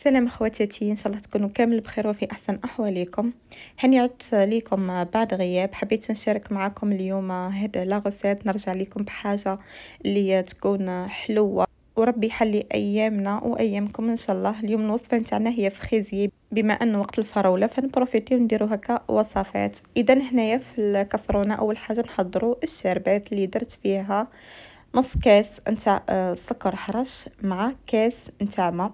السلام خواتاتي ان شاء الله تكونوا كامل بخير وفي احسن احوالكم هاني عدت ليكم بعد غياب حبيت نشارك معكم اليوم هذا لاغوسيت نرجع لكم بحاجه اللي تكون حلوه وربي يحلي ايامنا وايامكم ان شاء الله اليوم الوصفه نتاعنا هي فخيزي بما انه وقت الفراوله فنبروفيتي ونديرو هكا وصفات اذا هنايا في الكسرونه اول حاجه نحضروا الشربات اللي درت فيها نص كاس نتاع آه، سكر حرش مع كاس نتاع ماء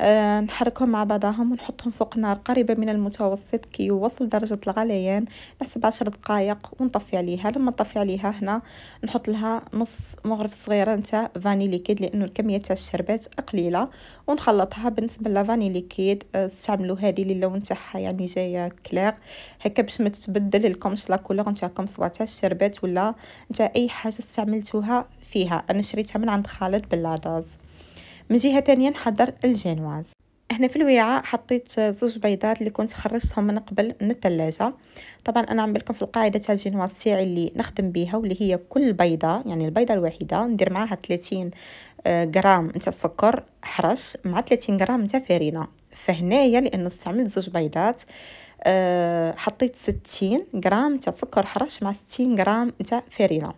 آه، نحركهم مع بعضهم ونحطهم فوق نار قريبة من المتوسط كي يوصل درجة الغليان نحسب عشر دقائق ونطفي عليها لما نطفي عليها هنا نحط لها نص مغرف صغيرة نتاع فاني ليكيد لأنه الكمية تاع الشربات قليلة ونخلطها بالنسبة لفاني ليكيد آه، استعملوا هذه اللي اللون تاعها يعني جاية كليغ هكا باش ما تتبدل لكمش لا كولور نتاعكم سواء تاع الشربات ولا نتاع أي حاجة استعملتوها فيها انا شريتها من عند خالد بالعداز من جهه ثانيه نحضر الجينواز هنا في الوعاء حطيت زوج بيضات اللي كنت خرجتهم من قبل من الثلاجه طبعا انا عم لكم في القاعده تاع الجينواز تاعي اللي نخدم بها واللي هي كل بيضه يعني البيضه الواحده ندير معاها 30 آه، غرام نتاع السكر حرش مع 30 غرام نتاع فرينه فهنايا لانه استعملت زوج بيضات أه حطيت 60 غرام تاع سكر حرش مع 60 غرام تاع فرينه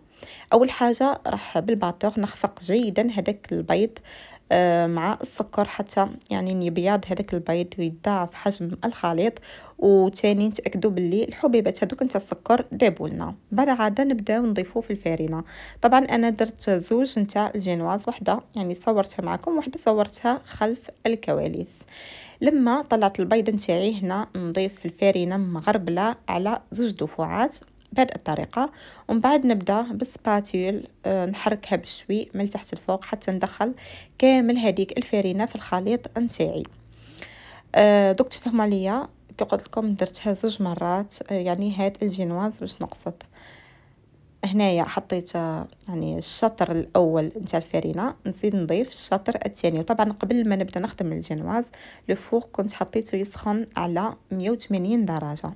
اول حاجه راح بالباتور نخفق جيدا هذاك البيض آه، مع السكر حتى يعني يبيض هذاك البيض ويضاعف حجم الخليط وثاني نتاكدوا باللي الحبيبات هذوك نتاع السكر دابوا لنا بعد عاد نبداو نضيفو في الفارينه طبعا انا درت زوج نتاع الجينواز وحده يعني صورتها معكم وحده صورتها خلف الكواليس لما طلعت البيض نتاعي هنا نضيف الفارينه مغربله على زوج دفوعات بهذه الطريقة ومن بعد نبدأ بالسباتول آه، نحركها بشوي من تحت لفوق حتى ندخل كامل هذيك الفرينة في الخليط نتاعي آه، دوك تفهموا عليا كي قلت لكم درتها زوج مرات آه، يعني هاد الجينواز باش نقصد هنايا حطيت يعني الشطر الاول نتاع الفرينه نزيد نضيف الشطر الثاني وطبعا قبل ما نبدا نخدم الجينواز لفوق كنت حطيته يسخن على 180 درجه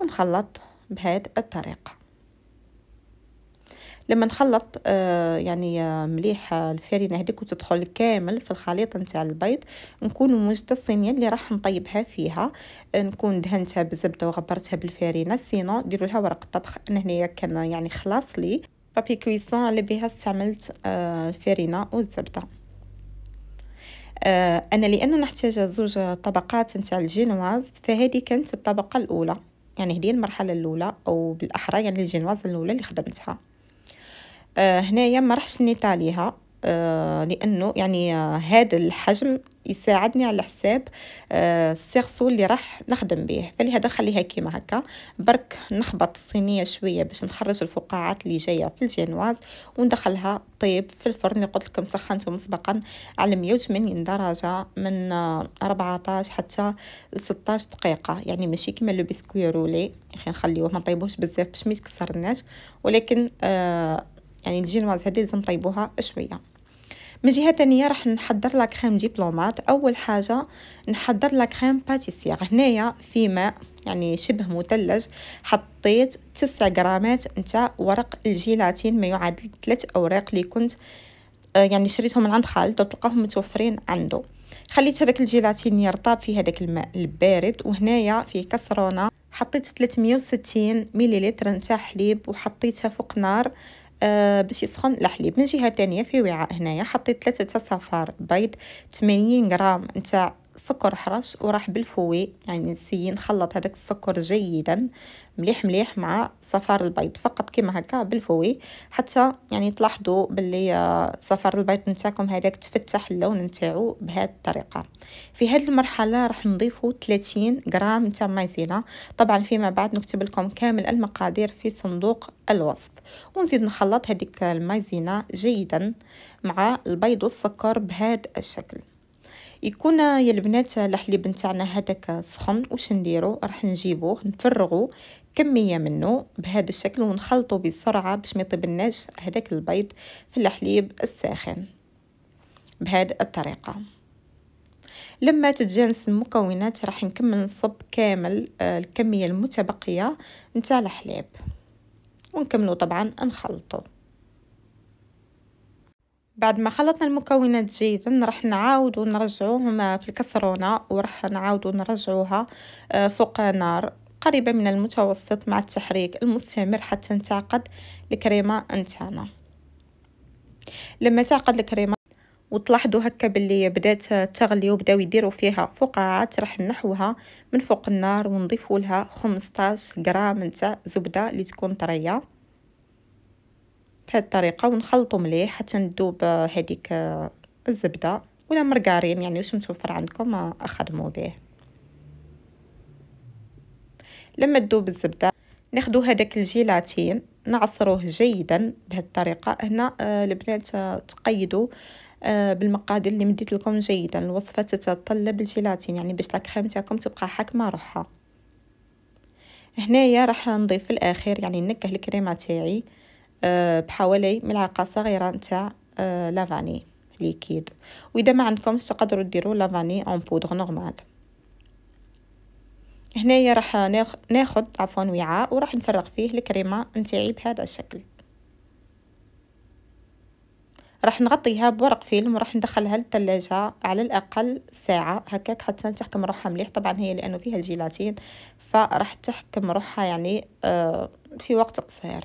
ونخلط بهذه الطريقة لما نخلط آه، يعني آه، مليح آه، الفرينه هذيك وتدخل كامل في الخليط نتاع البيض نكون وجدت الصينيه اللي راح نطيبها فيها نكون دهنتها بالزبده وغبرتها بالفرينه سينو ديروا لها ورق طبخ انا هنايا كان يعني خلاص لي بابي كويسون اللي بها استعملت الفرينه والزبده انا لانه نحتاج زوج طبقات نتاع الجينواز فهذه كانت الطبقه الاولى يعني هدي المرحله الاولى او بالاحرى يعني الجينواز الاولى اللي خدمتها آه هنايا ما رحش نيت عليها آه، لانه يعني آه، هذا الحجم يساعدني على حساب آه، السيرسو اللي راح نخدم به فلهذا خليها كيما هكا برك نخبط الصينيه شويه باش نخرج الفقاعات اللي جايه في الجينواز وندخلها طيب في الفرن اللي قلت لكم سخنته مسبقا على 180 درجه من 14 حتى 16 دقيقه يعني ماشي كيما لو بسكوي رولي اخي نخليوه ما نطيبوهش بزاف باش ما يتكسرناش ولكن آه يعني الجينواز هذه لازم نطيبوها شويه من جهه ثانيه راح نحضر لا كريم ديبلومات اول حاجه نحضر لا كريم باتيسير هنايا في ماء يعني شبه مثلج حطيت 9 غرامات نتاع ورق الجيلاتين ما يعادل 3 اوراق اللي كنت آه، يعني شريتهم من عند خالد وتلقاهم متوفرين عنده خليت هذاك الجيلاتين يرطب في هذاك الماء البارد وهنايا في كسرونه حطيت 360 مليلتر نتاع حليب وحطيتها فوق نار آه باش يسخن الحليب من جهه تانية في وعاء هنايا حطيت ثلاثه صفار بيض 80 غرام نتاع سكر حرش وراح بالفوي يعني نسيي نخلط هذاك السكر جيدا مليح مليح مع صفار البيض فقط كما هكا بالفوي حتى يعني تلاحظوا باللي آه، صفار البيض نتاعكم هذاك تفتح اللون نتاعو بهذه الطريقه في هذه المرحله راح نضيفوا 30 غرام نتاع مايزينا طبعا فيما بعد نكتب لكم كامل المقادير في صندوق الوصف ونزيد نخلط هذيك المايزينا جيدا مع البيض والسكر بهذا الشكل يكون يا البنات الحليب نتاعنا هذاك سخن واش نديرو راح نجيبوه نفرغو كميه منه بهذا الشكل ونخلطو بسرعه باش ما يطيبناش هذاك البيض في الحليب الساخن بهذه الطريقه لما تتجانس المكونات راح نكمل نصب كامل آه، الكميه المتبقيه نتاع الحليب ونكملو طبعا نخلطو بعد ما خلطنا المكونات جيدا راح نعاودو نرجعوهم في الكسرونه وراح نعاودو نرجعوها آه، فوق نار قريبه من المتوسط مع التحريك المستمر حتى نتعقد الكريمه نتاعنا لما تعقد الكريمه وتلاحظوا هكا باللي بدات تغلي وبداو يديروا فيها فقاعات راح نحوها من فوق النار ونضيفوا لها 15 غرام نتاع زبده اللي تكون طريه بهذه الطريقه ونخلطو مليح حتى نذوب هذيك آه، الزبده ولا مرقارين يعني واش متوفر عندكم آه، اخدموا به لما تذوب الزبده ناخدو هذاك الجيلاتين نعصروه جيدا بهذه الطريقه هنا آه، البنات تقيدوا بالمقادير اللي مديت لكم جيدا الوصفه تتطلب الجيلاتين يعني باش لاكريم تاعكم تبقى حاكمه روحها هنايا راح نضيف في الاخير يعني نكه الكريمه تاعي آه، بحوالي ملعقه صغيره نتاع آه، لافاني ليكيد واذا ما عندكمش تقدروا ديروا لافاني اون بودغ نورمال هنايا راح ناخد عفوا وعاء وراح نفرغ فيه الكريمه نتاعي بهذا الشكل راح نغطيها بورق فيلم وراح ندخلها للثلاجة على الأقل ساعة هكاك حتى تحكم روحها مليح طبعا هي لأنه فيها الجيلاتين فراح تحكم روحها يعني آه، في وقت قصير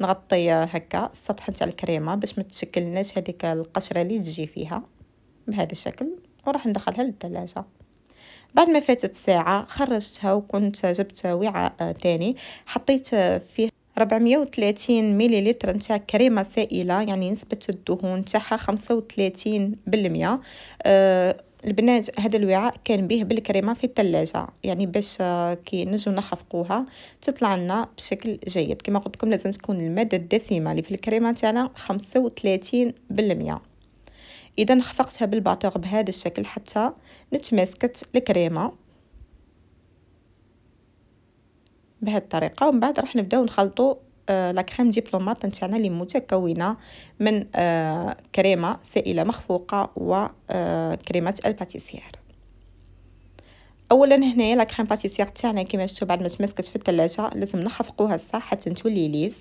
نغطي هكا السطح نتاع الكريمه باش ما تشكلناش هذيك القشره اللي تجي فيها بهذا الشكل وراح ندخلها للثلاجه بعد ما فاتت ساعه خرجتها وكنت جبت وعاء تاني حطيت فيه 430 مليلتر نتاع كريمه سائله يعني نسبه الدهون تاعها 35% بالمئة. أه البنات هذا الوعاء كان به بالكريمه في الثلاجه يعني باش آه، كي نجو نخفقوها تطلع لنا بشكل جيد كما قلت لكم لازم تكون الماده الدسمه اللي في الكريمه تاعنا 35% اذا خفقتها بالباطوغ بهذا الشكل حتى نتماسكت الكريمه بهذه الطريقه ومن بعد راح نبداو نخلطو آه، لا كريم ديبلومات نتاعنا اللي متكونه من آه، كريمه سائله مخفوقه وكريمه آه، الباتيسير اولا هنايا لا كريم باتيسير تاعنا كيما شفتوا بعد ما تمسكت في الثلاجه لازم نخفقوها الصح حتى تولي ليز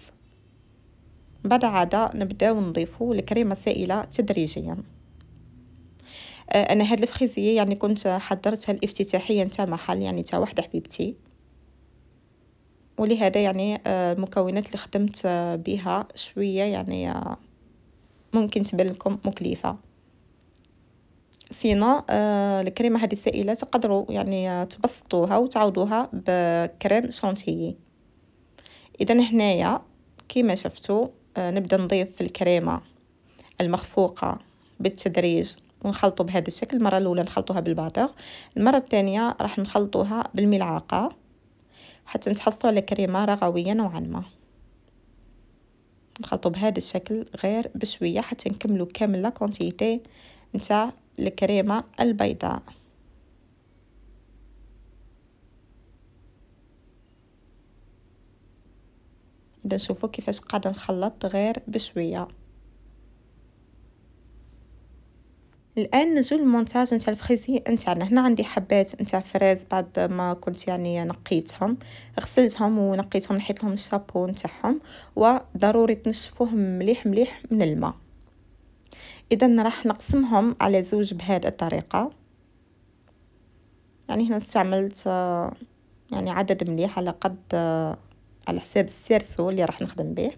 بعد عادة نبداو نضيفو الكريمه السائله تدريجيا انا هاد الفخيزيه يعني كنت حضرتها الافتتاحيه نتاع محل يعني تاع وحده حبيبتي ولهذا يعني آه، المكونات اللي خدمت آه، بها شويه يعني آه، ممكن تبان لكم مكلفه سينا الكريمه هذه السائله تقدروا يعني تبسطوها وتعوضوها بكريم شانتيي اذا هنايا كما شفتوا نبدا نضيف الكريمه المخفوقه بالتدريج ونخلطوا بهذا الشكل المره الاولى نخلطوها بالباتر المره الثانيه راح نخلطوها بالملعقه حتى نتحصلوا على كريمه رغويه نوعا ما نخلطوا بهذا الشكل غير بشويه حتى نكملوا كامل لا كونتيتي نتاع الكريمه البيضاء اذا شوفوا كيفاش قاعده نخلط غير بشويه الان نجو للمونتاج نتاع الفريزي نتاعنا هنا عندي حبات نتاع فريز بعد ما كنت يعني نقيتهم غسلتهم ونقيتهم نحيت لهم الشابو نتاعهم وضروري تنشفوهم مليح مليح من الماء اذا راح نقسمهم على زوج بهذه الطريقه يعني هنا استعملت يعني عدد مليح على قد على حساب السيرسو اللي راح نخدم به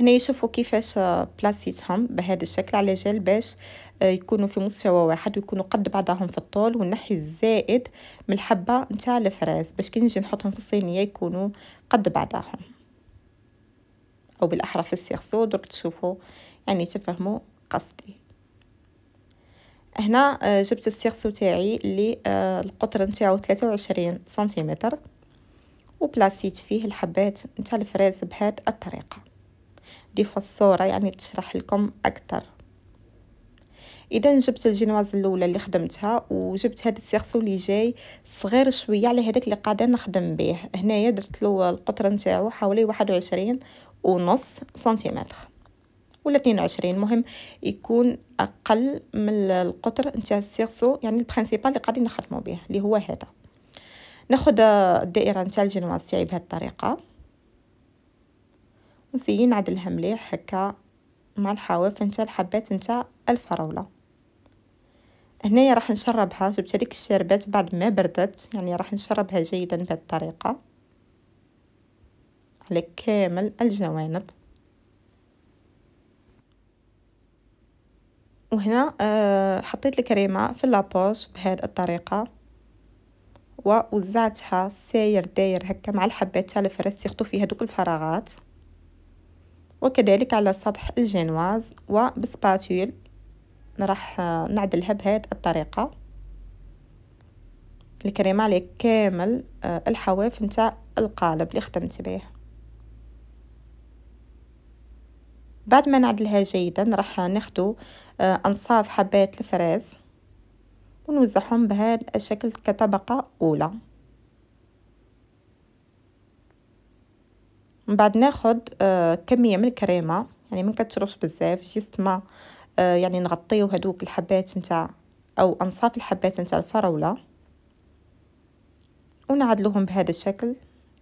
هنا يشوفوا كيفاش بلاصيتهم بهذا الشكل على جال باش آه، يكونوا في مستوى واحد ويكونوا قد بعضهم في الطول والنحي الزائد من الحبه نتاع الفراز باش كي نجي نحطهم في الصينيه يكونوا قد بعضهم او بالاحرى في السيرسو درك تشوفوا يعني تفهموا قصدي هنا آه، جبت السيرسو تاعي اللي آه، القطر نتاعو 23 سنتيمتر وبلاسيت فيه الحبات نتاع الفراز بهاد الطريقه ضيف يعني تشرح لكم أكثر اذا جبت الجينواز الاولى اللي خدمتها وجبت هذا السيرسو اللي جاي صغير شويه على هذاك اللي قاعده نخدم به هنايا درت له القطر نتاعو حوالي 21 ونص سنتيمتر ولا 22 مهم يكون اقل من القطر نتاع السيرسو يعني البرينسيبال اللي قاعدين نخدمو به اللي هو هذا ناخذ الدائره نتاع الجينواز تاعي بهذه الطريقه نزين عدلها مليح هكا مع الحواف نتاع الحبات نتاع الفراوله هنايا راح نشربها جبت هذيك الشربات بعد ما بردت يعني راح نشربها جيدا بهذه الطريقه على كامل الجوانب وهنا آه، حطيت الكريمه في لابوش بهذه الطريقه ووزعتها ساير داير هكا مع الحبات تاع الفرس يخطو في هذوك الفراغات وكذلك على سطح الجينواز وبسباتول راح نعدلها بهذه الطريقة الكريمة عليك كامل آه، الحواف نتاع القالب اللي خدمت به بعد ما نعدلها جيدا راح ناخدو آه، انصاف حبات الفراز ونوزعهم بهذا الشكل كطبقة اولى من بعد ناخذ آه، كميه من الكريمه يعني ما كتشربش بزاف جست ما آه، يعني نغطيو هذوك الحبات نتاع او انصاف الحبات نتاع الفراوله ونعدلوهم بهذا الشكل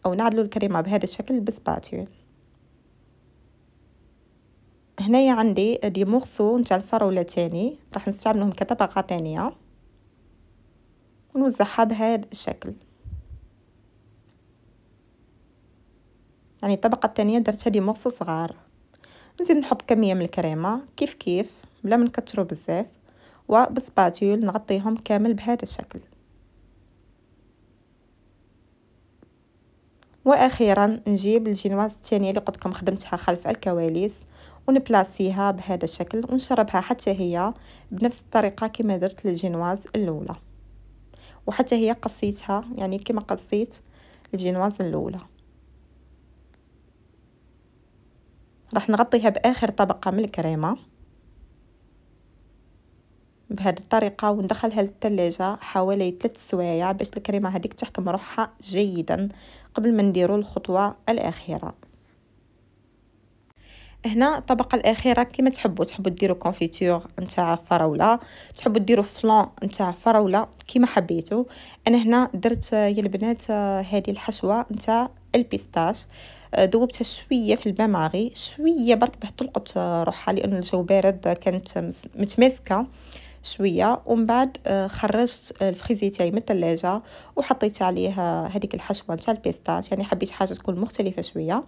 او نعدلو الكريمه بهذا الشكل بالسباتول هنايا عندي دي مورسو نتاع الفراوله تاني راح نستعملهم كطبقه تانية ونوزعها بهذا الشكل يعني الطبقه الثانيه درتها لي مغص صغار نزيد نحط كميه من الكريمه كيف كيف بلا ما نكثروا بزاف وبسباتيول نغطيهم كامل بهذا الشكل واخيرا نجيب الجينواز الثانيه اللي قلت لكم خدمتها خلف الكواليس ونبلاسيها بهذا الشكل ونشربها حتى هي بنفس الطريقه كما درت للجينواز الاولى وحتى هي قصيتها يعني كما قصيت الجينواز الاولى راح نغطيها باخر طبقه من الكريمه بهذه الطريقه وندخلها للثلاجه حوالي 3 سوايع باش الكريمه هذيك تحكم روحها جيدا قبل ما نديروا الخطوه الاخيره هنا الطبقه الاخيره كما تحبوا تحبوا ديروا كونفيتور نتاع فراوله تحبوا ديروا فلان نتاع فراوله كما حبيتوا انا هنا درت يا البنات هذه الحشوه نتاع البيستاش ذوبتها آه، شويه في الماء ماغي شويه برك باه تلقط آه، روحها لان الجو بارد آه، كانت متماسكه شويه ومن بعد خرجت الفريزي تاعي من الثلاجه وحطيت عليه هذيك الحشوه نتاع البيستات يعني حبيت حاجه تكون مختلفه شويه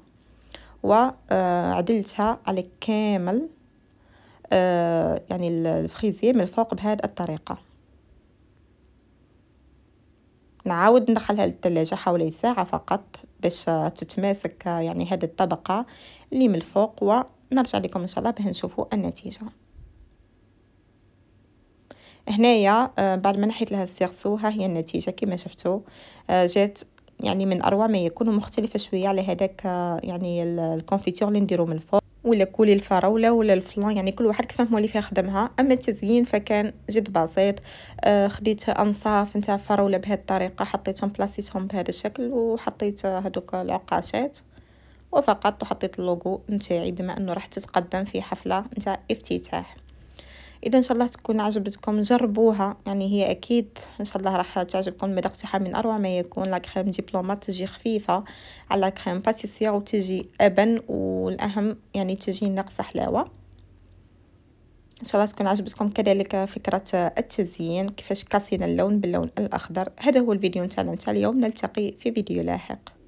وعدلتها على كامل يعني الفريزي من الفوق بهذه الطريقه نعاود ندخلها للتلاجة حوالي ساعة فقط باش تتماسك يعني هذه الطبقة اللي من الفوق ونرجع لكم ان شاء الله باه نشوفوا النتيجة هنايا آه، بعد ما نحيت لها السيغسو ها هي النتيجة كما شفتوا آه، جات يعني من اروع ما يكون مختلفة شوية على هذاك آه، يعني الكونفيتور اللي نديرو من الفوق ولا كولي الفراوله ولا الفلان يعني كل واحد كيفاه مولي فيها خدمها اما التزيين فكان جد بسيط آه، خديت انصاف نتاع فراوله بهذه الطريقه حطيتهم بلاصيتهم بهذا الشكل وحطيت هذوك العقاشات وفقط حطيت اللوغو نتاعي بما انه راح تتقدم في حفله نتاع افتتاح اذا ان شاء الله تكون عجبتكم جربوها يعني هي اكيد ان شاء الله راح تعجبكم مذاقتها من اروع ما يكون لا كريم ديبلومات تجي خفيفه على كريم باتيسيا وتجي ابن والاهم يعني تجي ناقصه حلاوه ان شاء الله تكون عجبتكم كذلك فكره التزيين كيفاش كاسين اللون باللون الاخضر هذا هو الفيديو نتاعنا نتاع اليوم نلتقي في فيديو لاحق